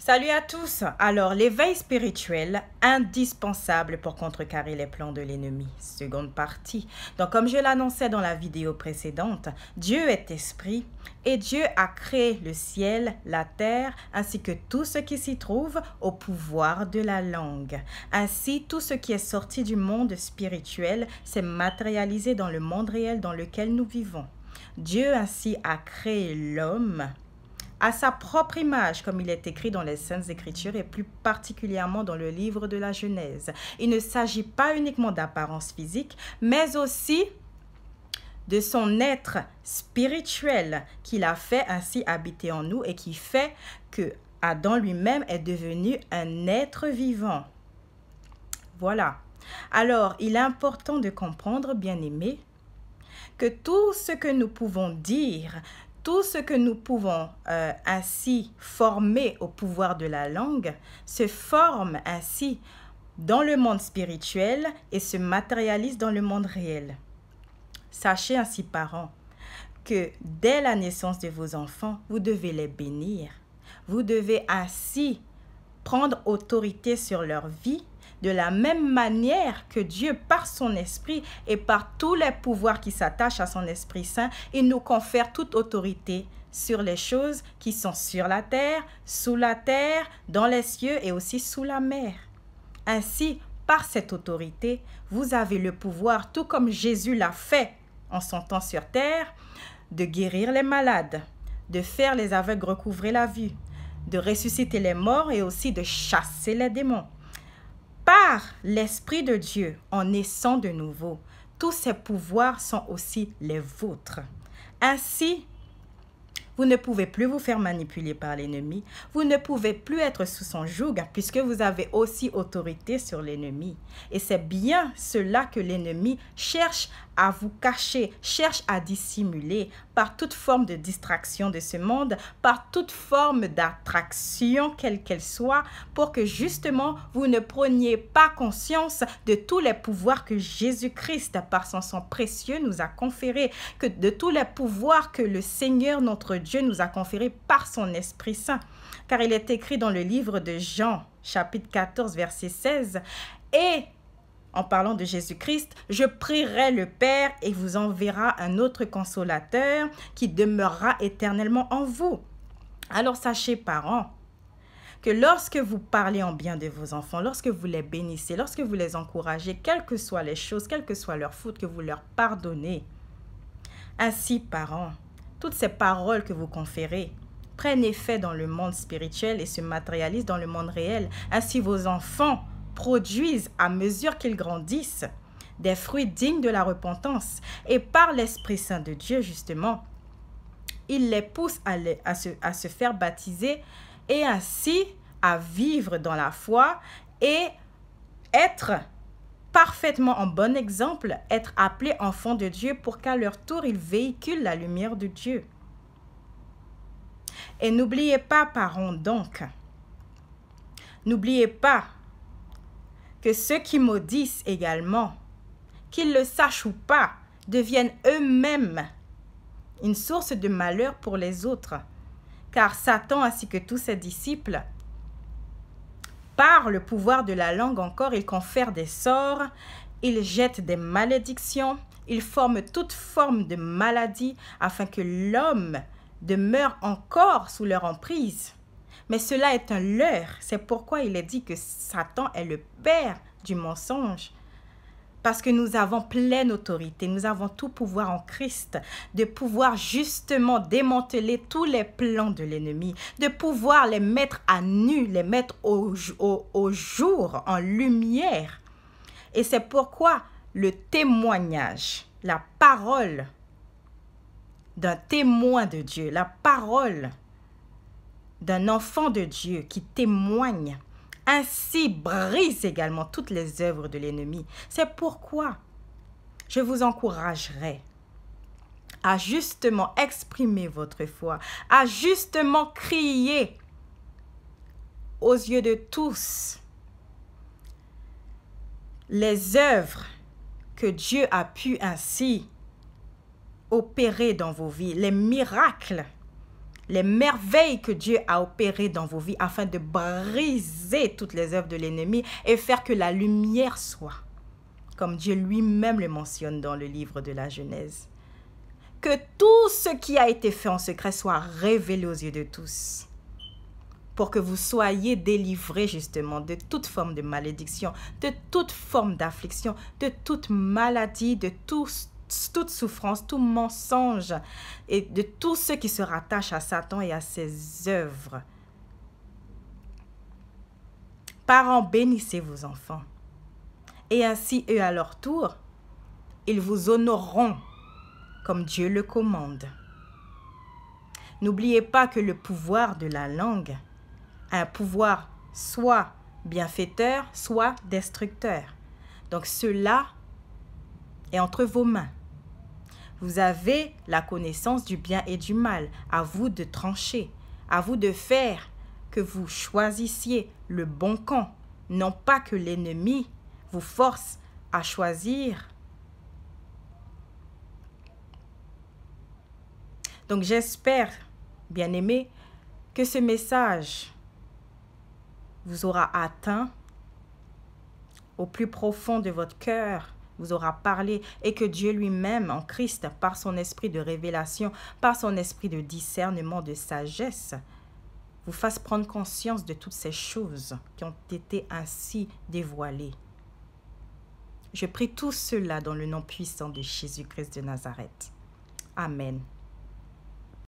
Salut à tous. Alors, l'éveil spirituel, indispensable pour contrecarrer les plans de l'ennemi. Seconde partie. Donc, comme je l'annonçais dans la vidéo précédente, Dieu est esprit et Dieu a créé le ciel, la terre, ainsi que tout ce qui s'y trouve au pouvoir de la langue. Ainsi, tout ce qui est sorti du monde spirituel s'est matérialisé dans le monde réel dans lequel nous vivons. Dieu ainsi a créé l'homme à sa propre image, comme il est écrit dans les Saintes Écritures et plus particulièrement dans le livre de la Genèse. Il ne s'agit pas uniquement d'apparence physique, mais aussi de son être spirituel qu'il a fait ainsi habiter en nous et qui fait que Adam lui-même est devenu un être vivant. Voilà. Alors, il est important de comprendre, bien aimé, que tout ce que nous pouvons dire, tout ce que nous pouvons euh, ainsi former au pouvoir de la langue se forme ainsi dans le monde spirituel et se matérialise dans le monde réel. Sachez ainsi, parents, que dès la naissance de vos enfants, vous devez les bénir. Vous devez ainsi prendre autorité sur leur vie de la même manière que Dieu, par son esprit et par tous les pouvoirs qui s'attachent à son Esprit Saint, il nous confère toute autorité sur les choses qui sont sur la terre, sous la terre, dans les cieux et aussi sous la mer. Ainsi, par cette autorité, vous avez le pouvoir, tout comme Jésus l'a fait en son temps sur terre, de guérir les malades, de faire les aveugles recouvrer la vue, de ressusciter les morts et aussi de chasser les démons par l'Esprit de Dieu, en naissant de nouveau. Tous ses pouvoirs sont aussi les vôtres. Ainsi, vous ne pouvez plus vous faire manipuler par l'ennemi. Vous ne pouvez plus être sous son joug puisque vous avez aussi autorité sur l'ennemi. Et c'est bien cela que l'ennemi cherche à vous cacher, cherche à dissimuler par toute forme de distraction de ce monde, par toute forme d'attraction, quelle qu'elle soit, pour que justement vous ne preniez pas conscience de tous les pouvoirs que Jésus-Christ, par son sang précieux, nous a conférés, que de tous les pouvoirs que le Seigneur, notre Dieu, nous a conférés par son Esprit Saint. Car il est écrit dans le livre de Jean, chapitre 14, verset 16, et en parlant de Jésus-Christ, je prierai le Père et vous enverra un autre consolateur qui demeurera éternellement en vous. Alors sachez, parents, que lorsque vous parlez en bien de vos enfants, lorsque vous les bénissez, lorsque vous les encouragez, quelles que soient les choses, quelles que soient leurs fautes, que vous leur pardonnez. Ainsi, parents, toutes ces paroles que vous conférez prennent effet dans le monde spirituel et se matérialisent dans le monde réel. Ainsi, vos enfants produisent à mesure qu'ils grandissent des fruits dignes de la repentance. Et par l'Esprit Saint de Dieu, justement, il les pousse à, se, à se faire baptiser et ainsi à vivre dans la foi et être parfaitement en bon exemple, être appelés enfants de Dieu pour qu'à leur tour ils véhiculent la lumière de Dieu. Et n'oubliez pas, parents donc, n'oubliez pas que ceux qui maudissent également, qu'ils le sachent ou pas, deviennent eux-mêmes une source de malheur pour les autres, car Satan ainsi que tous ses disciples, par le pouvoir de la langue encore, ils confèrent des sorts, ils jettent des malédictions, ils forment toute forme de maladie afin que l'homme demeure encore sous leur emprise. Mais cela est un leurre. C'est pourquoi il est dit que Satan est le père du mensonge. Parce que nous avons pleine autorité, nous avons tout pouvoir en Christ, de pouvoir justement démanteler tous les plans de l'ennemi, de pouvoir les mettre à nu, les mettre au, jour, en lumière. Et c'est pourquoi le témoignage, la parole d'un témoin de Dieu, la parole d'un enfant de Dieu qui témoigne ainsi brise également toutes les œuvres de l'ennemi. C'est pourquoi je vous encouragerai à justement exprimer votre foi, à justement crier aux yeux de tous les œuvres que Dieu a pu ainsi opérer dans vos vies, les miracles les merveilles que Dieu a opérées dans vos vies afin de briser toutes les œuvres de l'ennemi et faire que la lumière soit, comme Dieu lui-même le mentionne dans le livre de la Genèse. Que tout ce qui a été fait en secret soit révélé aux yeux de tous pour que vous soyez délivrés justement de toute forme de malédiction, de toute forme d'affliction, de toute maladie, de tous toute souffrance, tout mensonge et de tous ceux qui se rattachent à Satan et à ses œuvres. Parents, bénissez vos enfants. Et ainsi, eux, à leur tour, ils vous honoreront comme Dieu le commande. N'oubliez pas que le pouvoir de la langue a un pouvoir soit bienfaiteur, soit destructeur. Donc cela est entre vos mains. Vous avez la connaissance du bien et du mal. À vous de trancher. À vous de faire que vous choisissiez le bon camp. Non pas que l'ennemi vous force à choisir. Donc j'espère, bien aimé que ce message vous aura atteint au plus profond de votre cœur vous aura parlé et que Dieu lui-même en Christ, par son esprit de révélation, par son esprit de discernement, de sagesse, vous fasse prendre conscience de toutes ces choses qui ont été ainsi dévoilées. Je prie tout cela dans le nom puissant de Jésus-Christ de Nazareth. Amen.